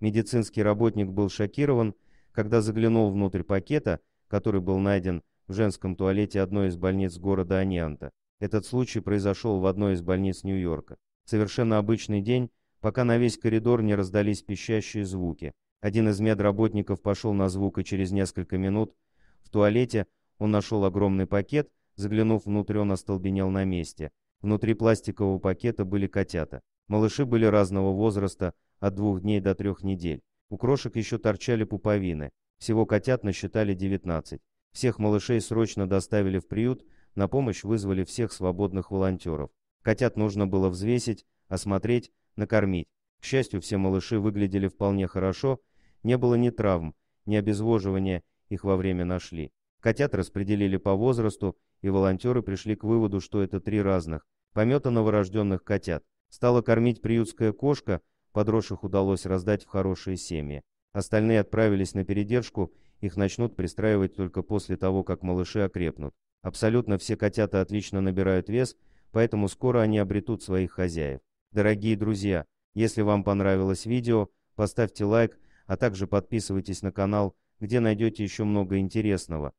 Медицинский работник был шокирован, когда заглянул внутрь пакета, который был найден в женском туалете одной из больниц города Анианта. Этот случай произошел в одной из больниц Нью-Йорка. Совершенно обычный день, пока на весь коридор не раздались пищащие звуки. Один из медработников пошел на звук, и через несколько минут в туалете он нашел огромный пакет, заглянув внутрь, он остолбенел на месте. Внутри пластикового пакета были котята. Малыши были разного возраста, от двух дней до трех недель. У крошек еще торчали пуповины. Всего котят насчитали 19. Всех малышей срочно доставили в приют, на помощь вызвали всех свободных волонтеров. Котят нужно было взвесить, осмотреть, накормить. К счастью, все малыши выглядели вполне хорошо, не было ни травм, ни обезвоживания, их во время нашли. Котят распределили по возрасту, и волонтеры пришли к выводу, что это три разных, помета новорожденных котят. Стала кормить приютская кошка, Подросших удалось раздать в хорошие семьи. Остальные отправились на передержку, их начнут пристраивать только после того, как малыши окрепнут. Абсолютно все котята отлично набирают вес, поэтому скоро они обретут своих хозяев. Дорогие друзья, если вам понравилось видео, поставьте лайк, а также подписывайтесь на канал, где найдете еще много интересного.